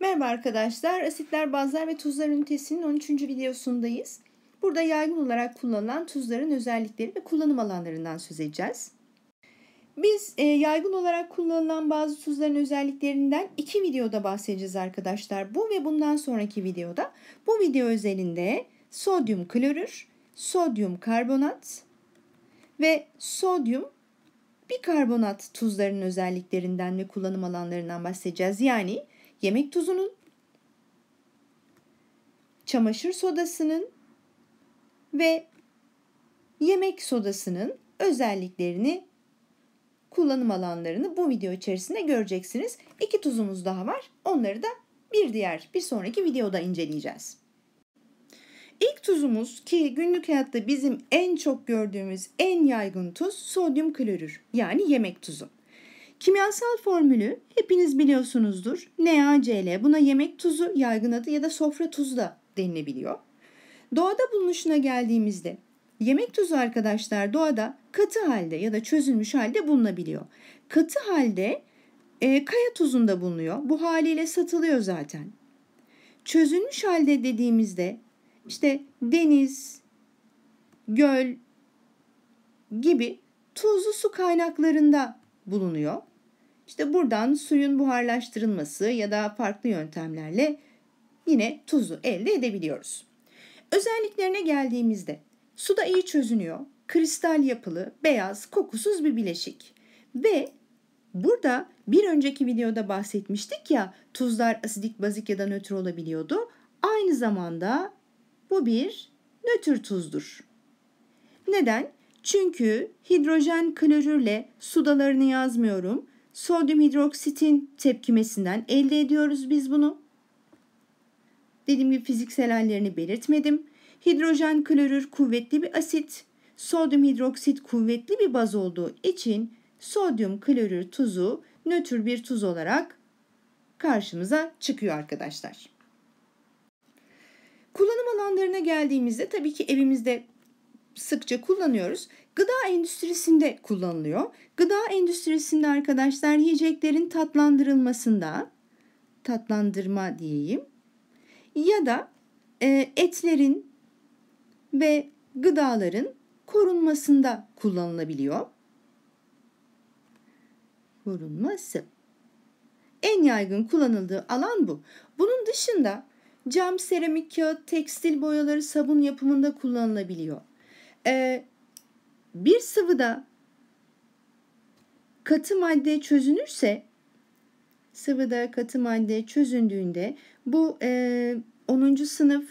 Merhaba arkadaşlar, asitler, bazlar ve tuzlar ünitesinin 13. videosundayız. Burada yaygın olarak kullanılan tuzların özellikleri ve kullanım alanlarından söz edeceğiz. Biz e, yaygın olarak kullanılan bazı tuzların özelliklerinden iki videoda bahsedeceğiz arkadaşlar. Bu ve bundan sonraki videoda. Bu video özelinde sodyum klorür, sodyum karbonat ve sodyum bikarbonat tuzlarının özelliklerinden ve kullanım alanlarından bahsedeceğiz. Yani yemek tuzunun, çamaşır sodasının ve yemek sodasının özelliklerini, kullanım alanlarını bu video içerisinde göreceksiniz. İki tuzumuz daha var. Onları da bir diğer, bir sonraki videoda inceleyeceğiz. İlk tuzumuz ki günlük hayatta bizim en çok gördüğümüz en yaygın tuz sodyum klorür yani yemek tuzu. Kimyasal formülü hepiniz biliyorsunuzdur. NaCl buna yemek tuzu yaygın adı ya da sofra tuzu da denilebiliyor. Doğada bulunuşuna geldiğimizde yemek tuzu arkadaşlar doğada katı halde ya da çözülmüş halde bulunabiliyor. Katı halde e, kaya tuzunda bulunuyor. Bu haliyle satılıyor zaten. Çözülmüş halde dediğimizde işte deniz, göl gibi tuzlu su kaynaklarında bulunuyor. İşte buradan suyun buharlaştırılması ya da farklı yöntemlerle yine tuzu elde edebiliyoruz. Özelliklerine geldiğimizde suda iyi çözünüyor, kristal yapılı, beyaz, kokusuz bir bileşik ve burada bir önceki videoda bahsetmiştik ya tuzlar asidik, bazik ya da nötr olabiliyordu. Aynı zamanda bu bir nötr tuzdur. Neden? Çünkü hidrojen klorürle sudalarını yazmıyorum sodyum hidroksitin tepkimesinden elde ediyoruz biz bunu. Dediğim gibi fiziksel hallerini belirtmedim. Hidrojen klorür kuvvetli bir asit, sodyum hidroksit kuvvetli bir baz olduğu için sodyum klorür tuzu nötr bir tuz olarak karşımıza çıkıyor arkadaşlar. Kullanım alanlarına geldiğimizde tabii ki evimizde sıkça kullanıyoruz. Gıda endüstrisinde kullanılıyor. Gıda endüstrisinde arkadaşlar yiyeceklerin tatlandırılmasında, tatlandırma diyeyim ya da e, etlerin ve gıdaların korunmasında kullanılabiliyor. Korunması. En yaygın kullanıldığı alan bu. Bunun dışında cam, seramik, kağıt, tekstil boyaları sabun yapımında kullanılabiliyor. Ee, bir sıvıda katı madde çözünürse sıvıda katı madde çözündüğünde bu e, 10. sınıf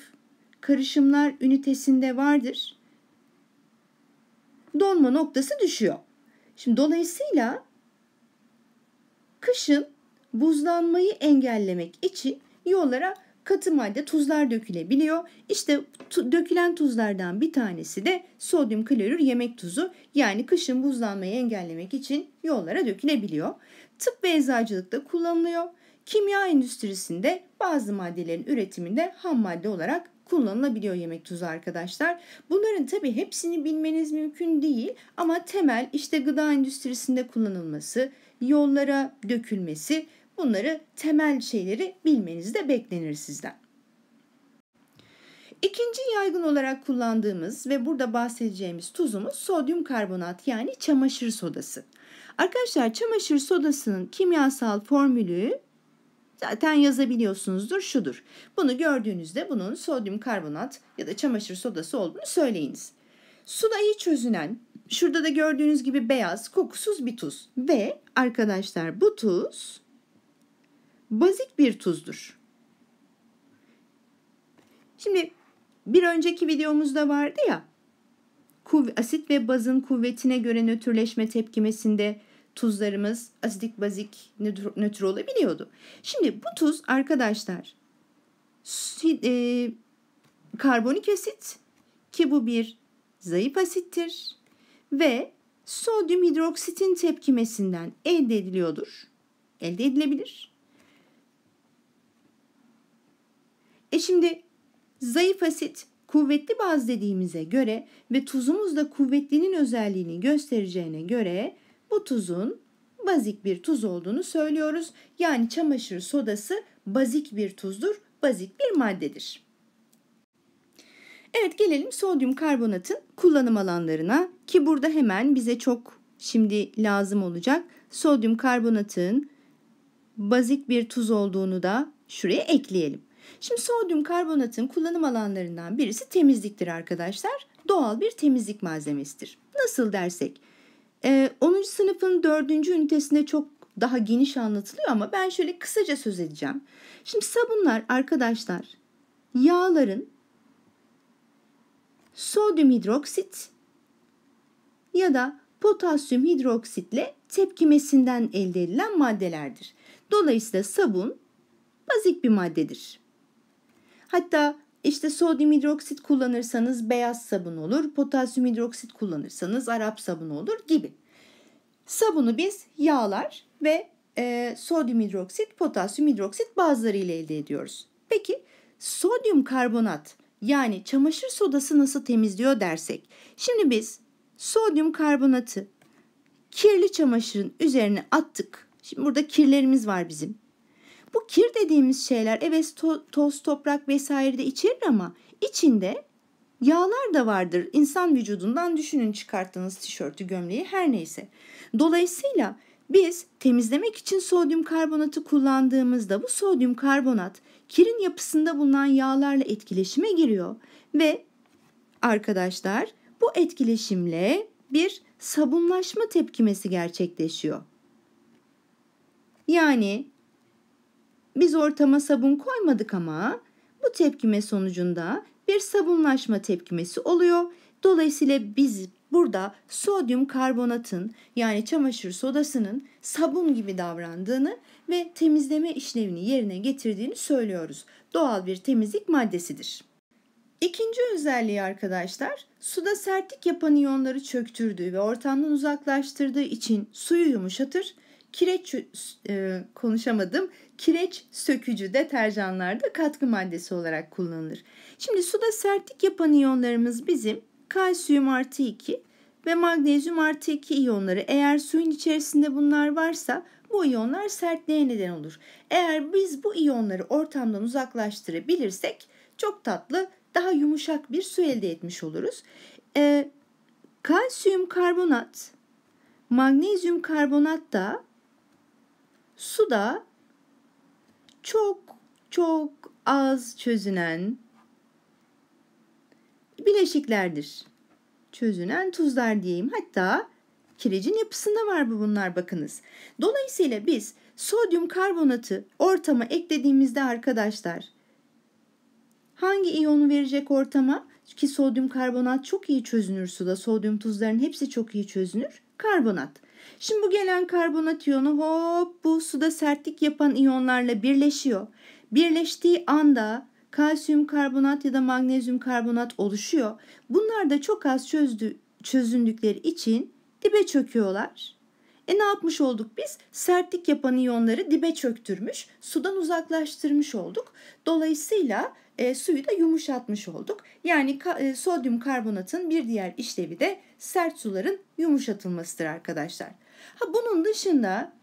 karışımlar ünitesinde vardır. Donma noktası düşüyor. Şimdi dolayısıyla kışın buzlanmayı engellemek için yollara katı madde tuzlar dökülebiliyor. İşte tu dökülen tuzlardan bir tanesi de sodyum klorür yemek tuzu. Yani kışın buzlanmayı engellemek için yollara dökülebiliyor. Tıp ve eczacılıkta kullanılıyor. Kimya endüstrisinde bazı maddelerin üretiminde ham madde olarak kullanılabiliyor yemek tuzu arkadaşlar. Bunların tabi hepsini bilmeniz mümkün değil ama temel işte gıda endüstrisinde kullanılması, yollara dökülmesi Bunları temel şeyleri bilmeniz de beklenir sizden. İkinci yaygın olarak kullandığımız ve burada bahsedeceğimiz tuzumuz sodyum karbonat yani çamaşır sodası. Arkadaşlar çamaşır sodasının kimyasal formülü zaten yazabiliyorsunuzdur şudur. Bunu gördüğünüzde bunun sodyum karbonat ya da çamaşır sodası olduğunu söyleyiniz. Suda iyi çözünen şurada da gördüğünüz gibi beyaz kokusuz bir tuz ve arkadaşlar bu tuz bazik bir tuzdur. Şimdi bir önceki videomuzda vardı ya asit ve bazın kuvvetine göre nötrleşme tepkimesinde tuzlarımız asidik bazik nötr, olabiliyordu. Şimdi bu tuz arkadaşlar e, karbonik asit ki bu bir zayıf asittir ve sodyum hidroksitin tepkimesinden elde ediliyordur. Elde edilebilir. E şimdi zayıf asit kuvvetli baz dediğimize göre ve tuzumuz da kuvvetlinin özelliğini göstereceğine göre bu tuzun bazik bir tuz olduğunu söylüyoruz. Yani çamaşır sodası bazik bir tuzdur, bazik bir maddedir. Evet gelelim sodyum karbonatın kullanım alanlarına ki burada hemen bize çok şimdi lazım olacak. Sodyum karbonatın bazik bir tuz olduğunu da şuraya ekleyelim. Şimdi sodyum karbonatın kullanım alanlarından birisi temizliktir arkadaşlar. Doğal bir temizlik malzemesidir. Nasıl dersek? Ee, 10. sınıfın 4. ünitesinde çok daha geniş anlatılıyor ama ben şöyle kısaca söz edeceğim. Şimdi sabunlar arkadaşlar yağların sodyum hidroksit ya da potasyum hidroksitle tepkimesinden elde edilen maddelerdir. Dolayısıyla sabun bazik bir maddedir. Hatta işte sodyum hidroksit kullanırsanız beyaz sabun olur, potasyum hidroksit kullanırsanız Arap sabunu olur gibi. Sabunu biz yağlar ve e, sodyum hidroksit, potasyum hidroksit bazıları ile elde ediyoruz. Peki sodyum karbonat yani çamaşır sodası nasıl temizliyor dersek. Şimdi biz sodyum karbonatı kirli çamaşırın üzerine attık. Şimdi burada kirlerimiz var bizim. Bu kir dediğimiz şeyler evet to, toz, toprak vesaire de içerir ama içinde yağlar da vardır. İnsan vücudundan düşünün çıkarttığınız tişörtü, gömleği her neyse. Dolayısıyla biz temizlemek için sodyum karbonatı kullandığımızda bu sodyum karbonat kirin yapısında bulunan yağlarla etkileşime giriyor ve arkadaşlar bu etkileşimle bir sabunlaşma tepkimesi gerçekleşiyor. Yani biz ortama sabun koymadık ama bu tepkime sonucunda bir sabunlaşma tepkimesi oluyor. Dolayısıyla biz burada sodyum karbonatın yani çamaşır sodasının sabun gibi davrandığını ve temizleme işlevini yerine getirdiğini söylüyoruz. Doğal bir temizlik maddesidir. İkinci özelliği arkadaşlar, suda sertlik yapan iyonları çöktürdüğü ve ortamdan uzaklaştırdığı için suyu yumuşatır kireç e, konuşamadım. Kireç sökücü deterjanlarda katkı maddesi olarak kullanılır. Şimdi suda sertlik yapan iyonlarımız bizim kalsiyum artı 2 ve magnezyum artı 2 iyonları. Eğer suyun içerisinde bunlar varsa bu iyonlar sertliğe neden olur. Eğer biz bu iyonları ortamdan uzaklaştırabilirsek çok tatlı daha yumuşak bir su elde etmiş oluruz. E, kalsiyum karbonat, magnezyum karbonat da Suda çok çok az çözünen bileşiklerdir. Çözünen tuzlar diyeyim. Hatta kirecin yapısında var bu bunlar bakınız. Dolayısıyla biz sodyum karbonatı ortama eklediğimizde arkadaşlar hangi iyonu verecek ortama? Ki sodyum karbonat çok iyi çözünür suda. Sodyum tuzların hepsi çok iyi çözünür. Karbonat. Şimdi bu gelen karbonat iyonu hop bu suda sertlik yapan iyonlarla birleşiyor. Birleştiği anda kalsiyum karbonat ya da magnezyum karbonat oluşuyor. Bunlar da çok az çözdü, çözündükleri için dibe çöküyorlar. E ne yapmış olduk biz? Sertlik yapan iyonları dibe çöktürmüş, sudan uzaklaştırmış olduk. Dolayısıyla e, suyu da yumuşatmış olduk. Yani ka, e, sodyum karbonatın bir diğer işlevi de sert suların yumuşatılmasıdır arkadaşlar. Ha bunun dışında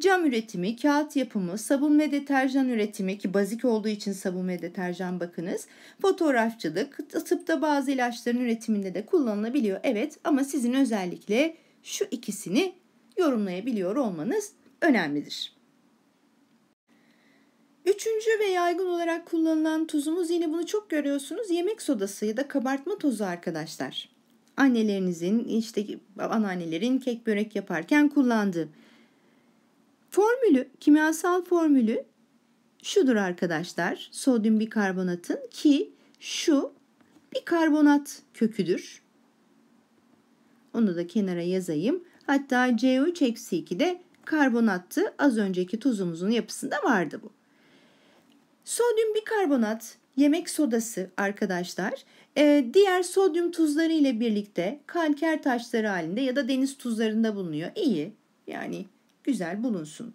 cam üretimi, kağıt yapımı, sabun ve deterjan üretimi ki bazik olduğu için sabun ve deterjan bakınız. Fotoğrafçılık, tıpta bazı ilaçların üretiminde de kullanılabiliyor. Evet ama sizin özellikle şu ikisini yorumlayabiliyor olmanız önemlidir. Üçüncü ve yaygın olarak kullanılan tuzumuz yine bunu çok görüyorsunuz. Yemek sodası ya da kabartma tozu arkadaşlar. Annelerinizin, işte anneannelerin kek börek yaparken kullandığı. Formülü, kimyasal formülü şudur arkadaşlar. Sodyum bikarbonatın ki şu bikarbonat köküdür. Onu da kenara yazayım. Hatta CO3-2 de karbonattı. Az önceki tuzumuzun yapısında vardı bu. Sodyum bikarbonat, yemek sodası arkadaşlar e, diğer sodyum tuzları ile birlikte kalker taşları halinde ya da deniz tuzlarında bulunuyor. İyi yani güzel bulunsun.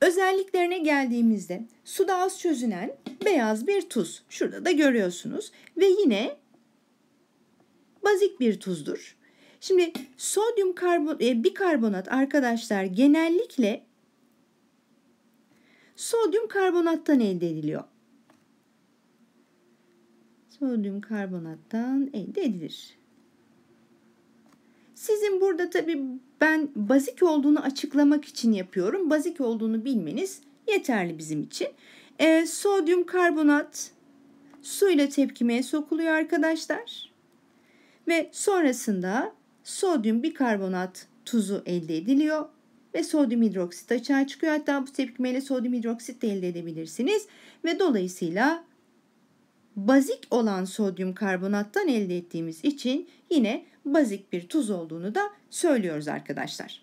Özelliklerine geldiğimizde suda az çözünen beyaz bir tuz. Şurada da görüyorsunuz ve yine bazik bir tuzdur. Şimdi sodyum karbon, e, bikarbonat arkadaşlar genellikle sodyum karbonattan elde ediliyor. Sodyum karbonattan elde edilir. Sizin burada tabi ben bazik olduğunu açıklamak için yapıyorum. Bazik olduğunu bilmeniz yeterli bizim için. E, sodyum karbonat suyla ile tepkimeye sokuluyor arkadaşlar. Ve sonrasında sodyum bikarbonat tuzu elde ediliyor ve sodyum hidroksit açığa çıkıyor. Hatta bu tepkimeyle sodyum hidroksit de elde edebilirsiniz. Ve dolayısıyla bazik olan sodyum karbonattan elde ettiğimiz için yine bazik bir tuz olduğunu da söylüyoruz arkadaşlar.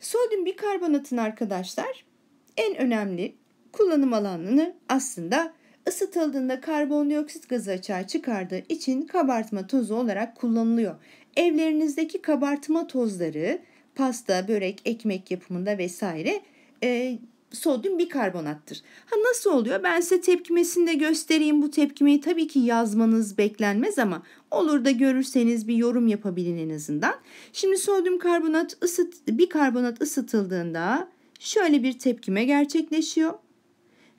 Sodyum bikarbonatın arkadaşlar en önemli kullanım alanını aslında ısıtıldığında karbondioksit gazı açığa çıkardığı için kabartma tozu olarak kullanılıyor. Evlerinizdeki kabartma tozları pasta, börek, ekmek yapımında vesaire e, sodyum bikarbonattır. Ha nasıl oluyor? Ben size tepkimesini de göstereyim. Bu tepkimeyi tabii ki yazmanız beklenmez ama olur da görürseniz bir yorum yapabilin en azından. Şimdi sodyum karbonat ısıt bikarbonat ısıtıldığında şöyle bir tepkime gerçekleşiyor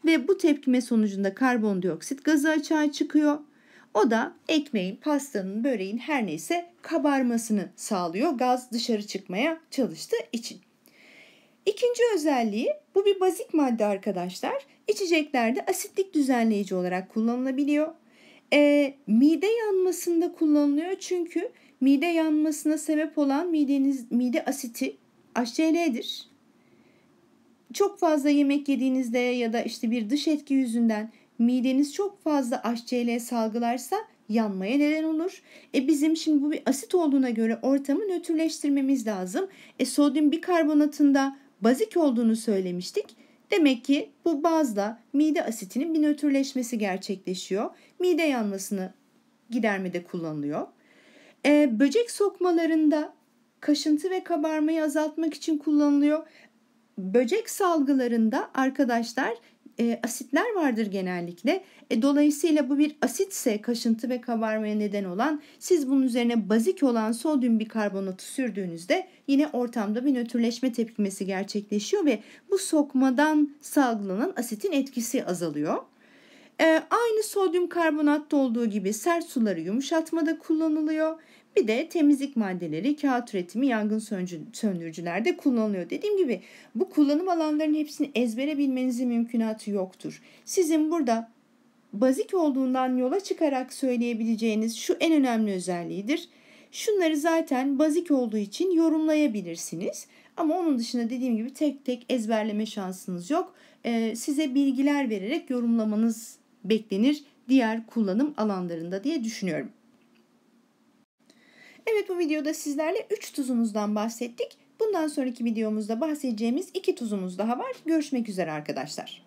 ve bu tepkime sonucunda karbondioksit gazı açığa çıkıyor o da ekmeğin, pastanın, böreğin her neyse kabarmasını sağlıyor gaz dışarı çıkmaya çalıştığı için. İkinci özelliği bu bir bazik madde arkadaşlar. İçeceklerde asitlik düzenleyici olarak kullanılabiliyor. E, mide yanmasında kullanılıyor çünkü mide yanmasına sebep olan mideniz, mide asiti HCl'dir. Çok fazla yemek yediğinizde ya da işte bir dış etki yüzünden mideniz çok fazla HCl salgılarsa yanmaya neden olur. E bizim şimdi bu bir asit olduğuna göre ortamı nötrleştirmemiz lazım. E sodyum bikarbonatında bazik olduğunu söylemiştik. Demek ki bu bazla mide asitinin bir nötrleşmesi gerçekleşiyor. Mide yanmasını gidermede kullanılıyor. E, böcek sokmalarında kaşıntı ve kabarmayı azaltmak için kullanılıyor. Böcek salgılarında arkadaşlar e, asitler vardır genellikle. E, dolayısıyla bu bir asitse kaşıntı ve kabarmaya neden olan siz bunun üzerine bazik olan sodyum bikarbonatı sürdüğünüzde yine ortamda bir nötrleşme tepkimesi gerçekleşiyor ve bu sokmadan salgılanan asitin etkisi azalıyor. E, aynı sodyum karbonatta olduğu gibi sert suları yumuşatmada kullanılıyor bir de temizlik maddeleri, kağıt üretimi, yangın söndürücülerde kullanılıyor. Dediğim gibi bu kullanım alanlarının hepsini ezbere bilmenizin mümkünatı yoktur. Sizin burada bazik olduğundan yola çıkarak söyleyebileceğiniz şu en önemli özelliğidir. Şunları zaten bazik olduğu için yorumlayabilirsiniz. Ama onun dışında dediğim gibi tek tek ezberleme şansınız yok. Ee, size bilgiler vererek yorumlamanız beklenir diğer kullanım alanlarında diye düşünüyorum. Evet bu videoda sizlerle 3 tuzumuzdan bahsettik. Bundan sonraki videomuzda bahsedeceğimiz 2 tuzumuz daha var. Görüşmek üzere arkadaşlar.